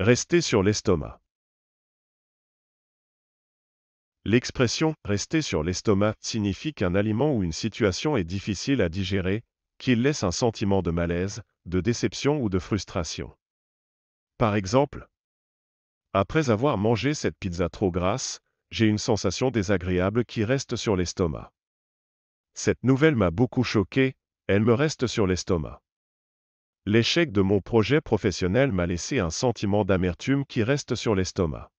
Rester sur l'estomac. L'expression rester sur l'estomac signifie qu'un aliment ou une situation est difficile à digérer, qu'il laisse un sentiment de malaise, de déception ou de frustration. Par exemple, après avoir mangé cette pizza trop grasse, j'ai une sensation désagréable qui reste sur l'estomac. Cette nouvelle m'a beaucoup choqué, elle me reste sur l'estomac. L'échec de mon projet professionnel m'a laissé un sentiment d'amertume qui reste sur l'estomac.